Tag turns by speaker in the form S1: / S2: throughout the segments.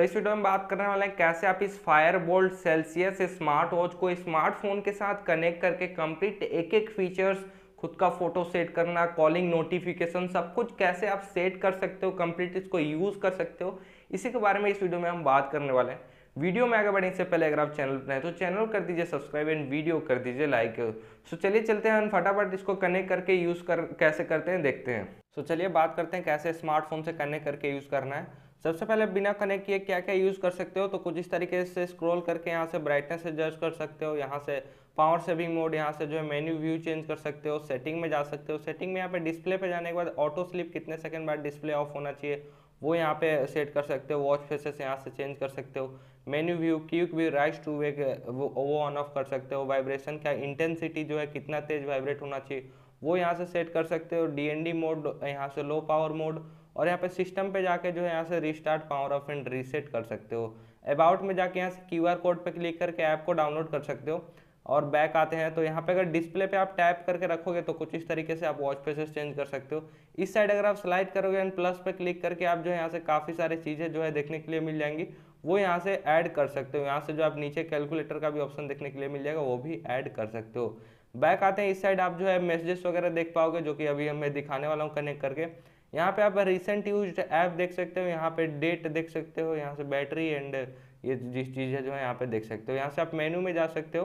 S1: तो इस वीडियो में बात करने वाले हैं कैसे आप इस Fire Boltt Celsius smart watch को स्मार्टफोन के साथ कनेक्ट करके कंप्लीट एक एक फीचर्स खुद का फोटो सेट करना कॉलिंग नोटिफिकेशन सब कुछ कैसे आप सेट कर सकते हो कंप्लीट इसको यूज़ कर सकते हो इसी के बारे में इस वीडियो में हम बात करने वाले हैं वीडियो में आगे बढ़ने से पहले अगर आप चैनल पर हैं तो चैनल कर दीजिए सब्सक्राइब एंड वीडियो कर दीजिए लाइक सो चलिए चलते हैं फटाफट इसको कनेक्ट करके यूज़ कर कैसे करते हैं देखते हैं सो चलिए बात करते हैं कैसे स्मार्टफोन से कनेक्ट करके यूज़ करना है सबसे पहले बिना कनेक्ट किए क्या क्या यूज़ कर सकते हो तो कुछ इस तरीके से स्क्रॉल करके यहाँ से ब्राइटनेस एडजस्ट कर सकते हो यहाँ से पावर सेविंग मोड यहाँ से जो है मेन्यू व्यू चेंज कर सकते हो सेटिंग में जा सकते हो सेटिंग में यहाँ पे डिस्प्ले पे जाने के बाद ऑटो स्लिप कितने सेकंड बाद डिस्प्ले ऑफ होना चाहिए वो यहाँ पे सेट कर सकते हो वॉच फेसेस यहाँ से चेंज कर सकते हो menu view quick view raise to wake वो ऑन ऑफ कर सकते हो वाइब्रेशन का इंटेंसिटी जो है कितना तेज वाइब्रेट होना चाहिए वो यहाँ से सेट कर सकते हो डी मोड यहाँ से लो पावर मोड और यहाँ पे सिस्टम पे जाके जो है यहाँ से restart power off and reset कर सकते हो अबाउट में जाके यहाँ से क्यू आर कोड पर क्लिक करके ऐप को डाउनलोड कर सकते हो और बैक आते हैं तो यहाँ पे अगर डिस्प्ले पे आप टैप करके रखोगे तो कुछ इस तरीके से आप वॉच फेसेस चेंज कर सकते हो इस साइड अगर आप स्लाइड करोगे एंड प्लस पे क्लिक करके आप जो है यहाँ से काफ़ी सारी चीज़ें जो है देखने के लिए मिल जाएंगी वो यहाँ से ऐड कर सकते हो यहाँ से जो आप नीचे कैलकुलेटर का भी ऑप्शन देखने के लिए मिल जाएगा वो भी ऐड कर सकते हो बैक आते हैं इस साइड आप जो है मैसेजेस वगैरह देख पाओगे जो कि अभी हमें दिखाने वाला हूँ कनेक्ट करके यहाँ पे आप रिसेंट यूज ऐप देख सकते हो यहाँ पे डेट देख सकते हो यहाँ से बैटरी एंड ये जिस चीज़ है जो है यहाँ पे देख सकते हो यहाँ से आप मेनू में जा सकते हो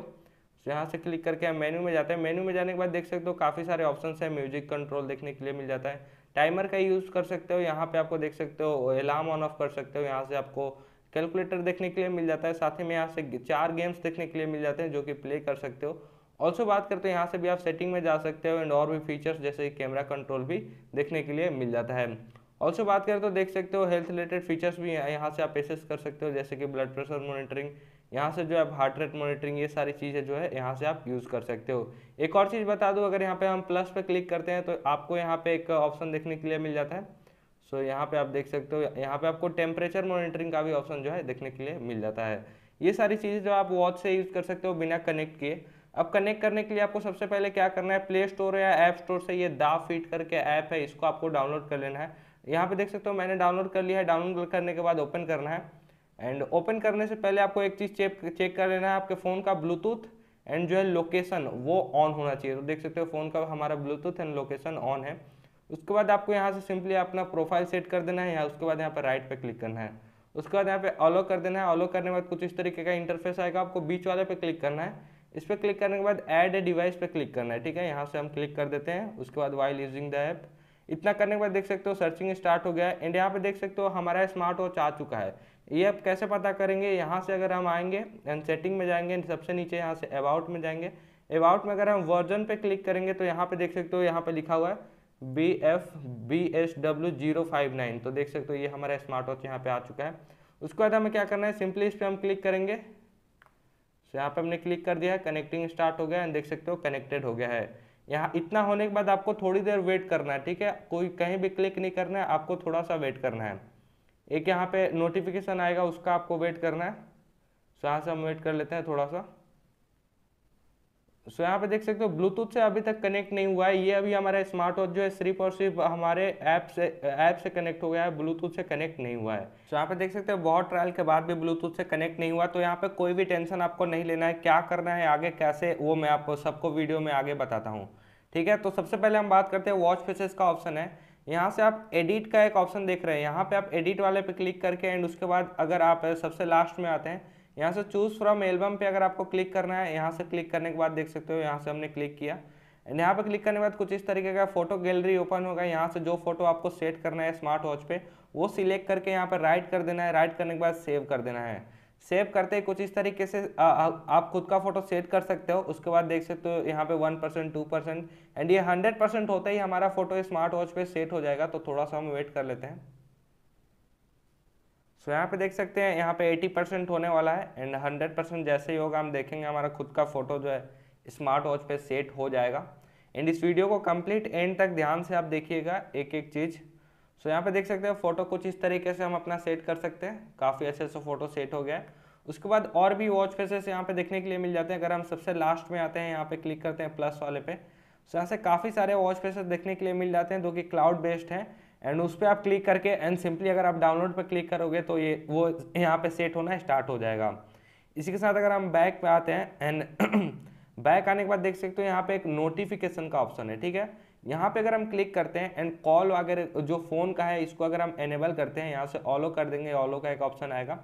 S1: तो यहाँ से क्लिक करके आप मेनू में जाते हैं मेनू में जाने के बाद देख सकते हो काफ़ी सारे ऑप्शन है म्यूजिक कंट्रोल देखने के लिए मिल जाता है टाइमर का यूज़ कर सकते हो यहाँ पे आपको देख सकते हो अलार्म ऑन ऑफ कर सकते हो यहाँ से आपको कैलकुलेटर देखने के लिए मिल जाता है साथ ही में यहाँ से चार गेम्स देखने के लिए मिल जाते हैं जो कि प्ले कर सकते हो ऑल्सो बात करते हैं यहाँ से भी आप सेटिंग में जा सकते हो एंड और भी फीचर्स जैसे कैमरा कंट्रोल भी देखने के लिए मिल जाता है ऑल्सो बात करें तो देख सकते हो हेल्थ रिलेटेड फीचर्स भी हैं यहाँ से आप एसेस कर सकते हो जैसे कि ब्लड प्रेशर मॉनिटरिंग यहाँ से जो है हार्ट रेट मॉनिटरिंग ये सारी चीज़ें जो है यहाँ से आप यूज़ कर सकते हो एक और चीज़ बता दूँ अगर यहाँ पे हम प्लस पे क्लिक करते हैं तो आपको यहाँ पे एक ऑप्शन देखने के लिए मिल जाता है सो so, यहाँ पे आप देख सकते हो यहाँ पे आपको टेम्परेचर मॉनिटरिंग का भी ऑप्शन जो है देखने के लिए मिल जाता है ये सारी चीज़ें जो आप वॉच से यूज़ कर सकते हो बिना कनेक्ट किए अब कनेक्ट करने के लिए आपको सबसे पहले क्या करना है प्ले स्टोर या ऐप स्टोर से ये दा फीट करके ऐप है इसको आपको डाउनलोड कर लेना है यहाँ पे देख सकते हो मैंने डाउनलोड कर लिया है डाउनलोड करने के बाद ओपन करना है एंड ओपन करने से पहले आपको एक चीज़ चेक चेक कर लेना है आपके फ़ोन का ब्लूटूथ एंड जो है लोकेशन वो ऑन होना चाहिए तो देख सकते हो फ़ोन का हमारा ब्लूटूथ एंड लोकेशन ऑन है उसके बाद आपको यहाँ से सिंपली अपना प्रोफाइल सेट कर देना है या उसके बाद यहाँ पर राइट पर क्लिक करना है उसके बाद यहाँ पे अलो कर देना है अलो करने के बाद कुछ इस तरीके का इंटरफेस आएगा आपको बीच वाले पे क्लिक करना है इस पर क्लिक करने के बाद ऐड ए डिवाइस पे क्लिक करना है ठीक है यहाँ से हम क्लिक कर देते हैं उसके बाद वाइल यूजिंग द ऐप इतना करने के बाद देख सकते हो सर्चिंग स्टार्ट हो गया है एंड यहाँ पे देख सकते हो हमारा स्मार्ट वॉच आ चुका है ये आप कैसे पता करेंगे यहाँ से अगर हम आएंगे एंड सेटिंग में जाएंगे सबसे नीचे यहाँ से अबाउट में जाएंगे अबाउट में अगर हम वर्जन पे क्लिक करेंगे तो यहाँ पे देख सकते हो यहाँ पे लिखा हुआ है B F B S W zero five nine तो देख सकते हो ये हमारा स्मार्ट वॉच यहाँ पे आ चुका है उसके बाद हमें क्या करना है सिंपली इस पर हम क्लिक करेंगे सो तो यहाँ पे हमने क्लिक कर दिया है कनेक्टिंग स्टार्ट हो गया एंड देख सकते हो कनेक्टेड हो गया है यहाँ इतना होने के बाद आपको थोड़ी देर वेट करना है ठीक है कोई कहीं भी क्लिक नहीं करना है आपको थोड़ा सा वेट करना है एक यहाँ पे नोटिफिकेशन आएगा उसका आपको वेट करना है सो तो यहाँ से हम वेट कर लेते हैं थोड़ा सा सो यहाँ पे देख सकते हो ब्लूटूथ से अभी तक कनेक्ट नहीं हुआ है ये अभी हमारा स्मार्ट वॉच जो है सिर्फ और सिर्फ हमारे ऐप से ऐप से कनेक्ट हो गया है ब्लूटूथ से कनेक्ट नहीं हुआ है सो यहाँ पे देख सकते हो बहुत ट्रायल के बाद भी ब्लूटूथ से कनेक्ट नहीं हुआ तो यहाँ पे कोई भी टेंशन आपको नहीं लेना है क्या करना है आगे कैसे वो मैं आपको सबको वीडियो में आगे बताता हूँ ठीक है तो सबसे पहले हम बात करते हैं वॉच फेसेस का ऑप्शन है यहाँ से आप एडिट का एक ऑप्शन देख रहे हैं यहाँ पे आप एडिट वाले पे क्लिक करके एंड उसके बाद अगर आप सबसे लास्ट में आते हैं यहाँ से चूज़ फ्रॉम एल्बम पे अगर आपको क्लिक करना है यहाँ से क्लिक करने के बाद देख सकते हो यहाँ से हमने क्लिक किया एंड यहाँ पे क्लिक करने के बाद कुछ इस तरीके का फोटो गैलरी ओपन होगा यहाँ से जो फोटो आपको सेट करना है स्मार्ट वॉच पे वो सिलेक्ट करके यहाँ पर राइट कर देना है राइट करने के बाद सेव कर देना है सेव करते ही कुछ इस तरीके से आ, आ, आप खुद का फोटो सेट कर सकते हो उसके बाद देख सकते हो यहाँ पे one percent two percent and ये हंड्रेड परसेंट होते ही हमारा फोटो स्मार्ट वॉच पे सेट हो जाएगा तो थोड़ा सा हम वेट कर लेते हैं सो यहाँ पे देख सकते हैं यहाँ पे 80 परसेंट होने वाला है एंड 100 परसेंट जैसे ही होगा हम देखेंगे हमारा खुद का फ़ोटो जो है स्मार्ट वॉच पे सेट हो जाएगा एंड इस वीडियो को कंप्लीट एंड तक ध्यान से आप देखिएगा एक एक चीज़ सो यहाँ पे देख सकते हैं फ़ोटो कुछ इस तरीके से हम अपना सेट कर सकते हैं काफ़ी अच्छे से फ़ोटो सेट हो गया है उसके बाद और भी वॉच फेसेस यहाँ पे देखने के लिए मिल जाते हैं अगर हम सबसे लास्ट में आते हैं यहाँ पे क्लिक करते हैं प्लस वाले पे सो यहाँ से काफ़ी सारे वॉच फेसेस देखने के लिए मिल जाते हैं जो कि क्लाउड बेस्ड हैं एंड उस पर आप क्लिक करके एंड सिंपली अगर आप डाउनलोड पर क्लिक करोगे तो ये वो यहाँ पे सेट होना स्टार्ट हो जाएगा इसी के साथ अगर हम बैक पे आते हैं एंड बैक आने के बाद देख सकते हो यहाँ पे एक नोटिफिकेशन का ऑप्शन है ठीक है यहाँ पे अगर हम क्लिक करते हैं एंड कॉल वगैरह जो फ़ोन का है इसको अगर हम एनेबल करते हैं यहाँ से ऑलो कर देंगे ऑलो का एक ऑप्शन आएगा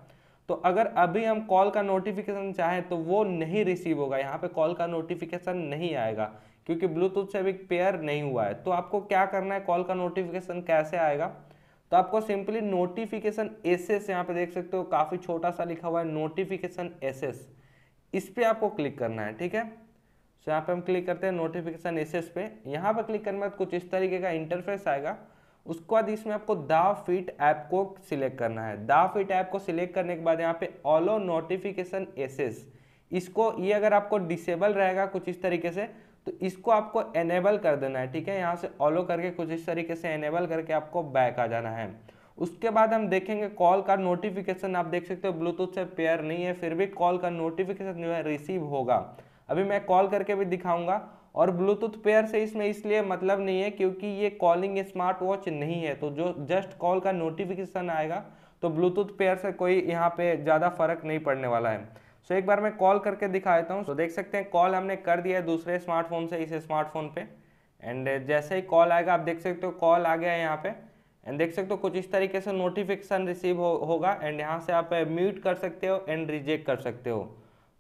S1: तो अगर अभी हम कॉल का नोटिफिकेशन चाहें तो वो नहीं रिसीव होगा यहाँ पे कॉल का नोटिफिकेशन नहीं आएगा क्योंकि ब्लूटूथ से अभी पेयर नहीं हुआ है तो आपको क्या करना है कॉल का नोटिफिकेशन कैसे आएगा तो आपको सिंपली नोटिफिकेशन एस एस यहाँ पे देख सकते हो काफ़ी छोटा सा लिखा हुआ है नोटिफिकेशन एस एस इस पर आपको क्लिक करना है ठीक है तो यहाँ पे हम क्लिक करते हैं नोटिफिकेशन एस पे यहाँ पे क्लिक करने के बाद कुछ इस तरीके का इंटरफेस आएगा उसके बाद इसमें आपको दा फिट ऐप को सिलेक्ट करना है दा फिट ऐप को सिलेक्ट करने के बाद यहाँ पे ऑलो नोटिफिकेशन एसेस इसको ये अगर आपको डिसेबल रहेगा कुछ इस तरीके से तो इसको आपको एनेबल कर देना है ठीक है यहाँ से ऑलो करके कुछ इस तरीके से एनेबल करके आपको बैक आ जाना है उसके बाद हम देखेंगे कॉल का नोटिफिकेशन आप देख सकते हो ब्लूटूथ से पेयर नहीं है फिर भी कॉल का नोटिफिकेशन जो है रिसीव होगा अभी मैं कॉल करके भी दिखाऊंगा और ब्लूटूथ पेयर से इसमें इसलिए मतलब नहीं है क्योंकि ये कॉलिंग स्मार्ट वॉच नहीं है तो जो जस्ट कॉल का नोटिफिकेशन आएगा तो ब्लूटूथ पेयर से कोई यहाँ पे ज़्यादा फर्क नहीं पड़ने वाला है सो एक बार मैं कॉल करके दिखा देता हूँ तो देख सकते हैं कॉल हमने कर दिया है दूसरे स्मार्टफोन से इस स्मार्टफोन पे एंड जैसे ही कॉल आएगा आप देख सकते हो कॉल आ गया है यहाँ पे एंड देख सकते हो कुछ इस तरीके से नोटिफिकेशन रिसीव हो, होगा एंड यहाँ से आप म्यूट कर सकते हो एंड रिजेक्ट कर सकते हो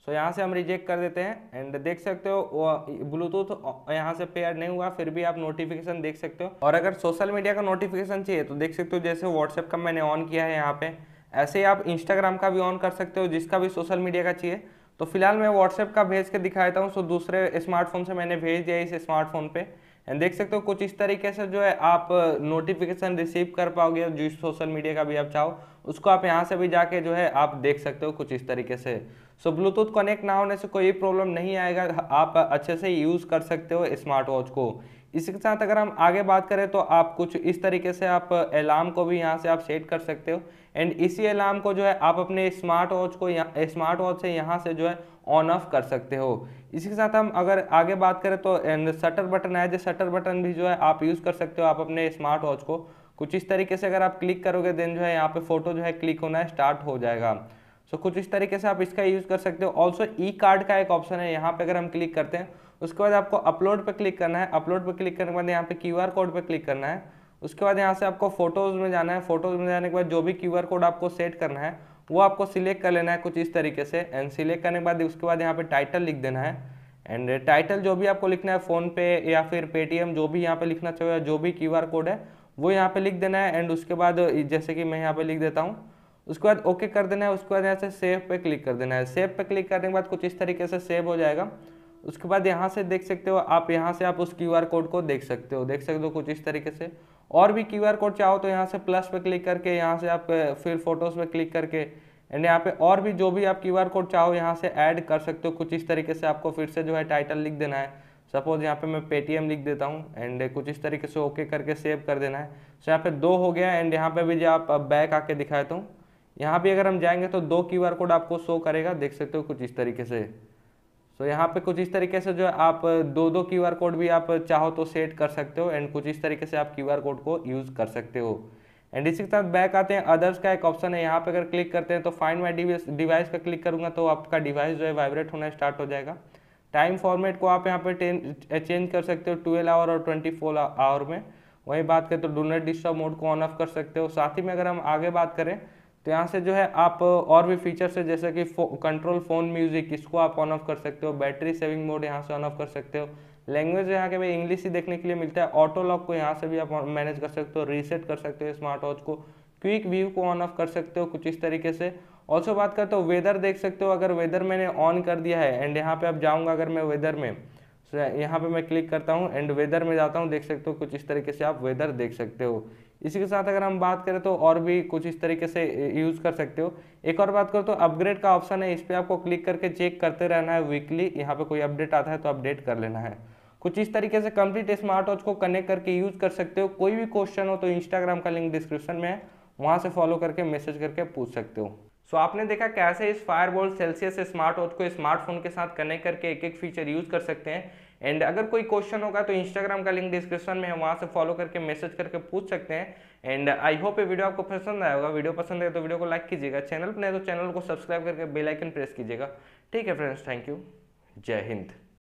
S1: सो so, यहाँ से हम रिजेक्ट कर देते हैं एंड देख सकते हो वो ब्लूटूथ यहाँ से पेयर नहीं हुआ फिर भी आप नोटिफिकेशन देख सकते हो और अगर सोशल मीडिया का नोटिफिकेशन चाहिए तो देख सकते हो जैसे व्हाट्सएप का मैंने ऑन किया है यहाँ पे ऐसे ही आप इंस्टाग्राम का भी ऑन कर सकते हो जिसका भी सोशल मीडिया का चाहिए तो फिलहाल मैं व्हाट्सएप का भेज के दिखा हूँ सो दूसरे स्मार्टफोन से मैंने भेज दिया इस स्मार्टफोन पे एंड देख सकते हो कुछ इस तरीके से जो है आप नोटिफिकेशन रिसीव कर पाओगे जिस सोशल मीडिया का भी आप चाहो उसको आप यहाँ से भी जाके जो है आप देख सकते हो कुछ इस तरीके से सो ब्लूटूथ कनेक्ट ना होने से कोई प्रॉब्लम नहीं आएगा आप अच्छे से यूज़ कर सकते हो स्मार्ट वॉच को इसके साथ अगर हम आगे बात करें तो आप कुछ इस तरीके से आप अलार्म को भी यहाँ से आप सेट कर सकते हो एंड इसी अलार्म को जो है आप अपने स्मार्ट वॉच को स्मार्ट वॉच से यहाँ से जो है ऑन ऑफ कर सकते हो इसी के साथ हम अगर आगे बात करें तो शटर बटन है जो शटर बटन भी जो है आप यूज़ कर सकते हो आप अपने स्मार्ट वॉच को कुछ इस तरीके से अगर आप क्लिक करोगे देन जो है यहाँ पे फोटो जो है क्लिक होना है स्टार्ट हो जाएगा सो so, कुछ इस तरीके से आप इसका यूज़ कर सकते हो ऑल्सो ई कार्ड का एक ऑप्शन है यहाँ पे अगर हम क्लिक करते हैं उसके बाद आपको अपलोड पर क्लिक करना है अपलोड पर क्लिक करने के बाद यहाँ पे क्यू कोड पर क्लिक करना है उसके बाद यहाँ से आपको फोटोज़ में जाना है फोटोज़ में जाने के बाद जो भी क्यू कोड आपको सेट करना है वो आपको सिलेक्ट कर लेना है कुछ इस तरीके से एंड सिलेक्ट करने के बाद उसके बाद यहाँ पे टाइटल लिख देना है एंड टाइटल जो भी आपको लिखना है फ़ोन पे या फिर पेटीएम जो भी यहाँ पे लिखना चाहिए जो भी क्यू कोड है वो यहाँ पे लिख देना है एंड उसके बाद जैसे कि मैं यहाँ पे लिख देता हूँ उसके बाद ओके कर देना है उसके बाद यहाँ से सेव पे क्लिक कर देना है सेव पे क्लिक करने के बाद कुछ इस तरीके से सेव हो जाएगा उसके बाद यहाँ से देख सकते हो आप यहाँ से आप उस क्यू कोड को देख सकते हो देख सकते हो कुछ इस तरीके से और भी क्यू कोड चाहो तो यहाँ से प्लस पे क्लिक करके यहाँ से आप फिर फोटोज़ पे क्लिक करके एंड यहाँ पे और भी जो भी आप क्यू कोड चाहो यहाँ से ऐड कर सकते हो कुछ इस तरीके से आपको फिर से जो है टाइटल लिख देना है सपोज यहाँ पे मैं पेटीएम लिख देता हूँ एंड कुछ इस तरीके से ओके करके सेव कर देना है सो यहाँ पे दो हो गया एंड यहाँ पे भी जो आप बैक आके दिखाता हूँ यहाँ भी अगर हम जाएंगे तो दो क्यू कोड आपको शो करेगा देख सकते हो कुछ इस तरीके से तो यहाँ पे कुछ इस तरीके से जो है आप दो दो क्यू आर कोड भी आप चाहो तो सेट कर सकते हो एंड कुछ इस तरीके से आप क्यू आर कोड को यूज़ कर सकते हो एंड इसी के साथ बैक आते हैं अदर्स का एक ऑप्शन है यहाँ पे अगर क्लिक करते हैं तो फाइंड माई डिवाइस का क्लिक करूँगा तो आपका डिवाइस जो है वाइब्रेट होना स्टार्ट हो जाएगा टाइम फॉर्मेट को आप यहाँ पे चेंज कर सकते हो ट्वेल्व आवर और ट्वेंटी फोर आवर में वही बात करें तो डोनेट डिस्टर्ब मोड को ऑन ऑफ कर सकते हो साथ ही में अगर हम आगे बात करें तो यहाँ से जो है आप और भी फीचर्स है जैसे कि फो, कंट्रोल फोन म्यूजिक इसको आप ऑन ऑफ कर सकते हो बैटरी सेविंग मोड यहाँ से ऑन ऑफ कर सकते हो लैंग्वेज यहाँ के भाई इंग्लिश ही देखने के लिए मिलता है ऑटो लॉक को यहाँ से भी आप मैनेज कर सकते हो रीसेट कर सकते हो स्मार्ट वॉच को क्विक व्यू को ऑन ऑफ कर सकते हो कुछ इस तरीके से ऑल्सो बात करते हो वेदर देख सकते हो अगर वेदर मैंने ऑन कर दिया है एंड यहाँ पे आप जाऊँगा अगर मैं वेदर में यहाँ पे मैं क्लिक करता हूँ एंड वेदर में जाता हूँ देख सकते हो कुछ इस तरीके से आप वेदर देख सकते हो इसी के साथ अगर हम बात करें तो और भी कुछ इस तरीके से यूज़ कर सकते हो एक और बात करो तो अपग्रेड का ऑप्शन है इस पर आपको क्लिक करके चेक करते रहना है वीकली यहाँ पे कोई अपडेट आता है तो अपडेट कर लेना है कुछ इस तरीके से कंप्लीट स्मार्ट वॉच को कनेक्ट करके यूज़ कर सकते हो कोई भी क्वेश्चन हो तो इंस्टाग्राम का लिंक डिस्क्रिप्शन में है वहाँ से फॉलो करके मैसेज करके पूछ सकते हो सो आपने देखा कैसे इस फायरबॉल सेल्सियस स्मार्ट वॉच को स्मार्टफोन के साथ कनेक्ट करके एक एक फीचर यूज कर सकते हैं एंड अगर कोई क्वेश्चन होगा तो इंस्टाग्राम का लिंक डिस्क्रिप्शन में है वहाँ से फॉलो करके मैसेज करके पूछ सकते हैं एंड आई होप ये वीडियो आपको पसंद आया होगा वीडियो पसंद है तो वीडियो को लाइक कीजिएगा चैनल पर नहीं तो चैनल को सब्सक्राइब करके बेलाइकन प्रेस कीजिएगा ठीक है फ्रेंड्स थैंक यू जय हिंद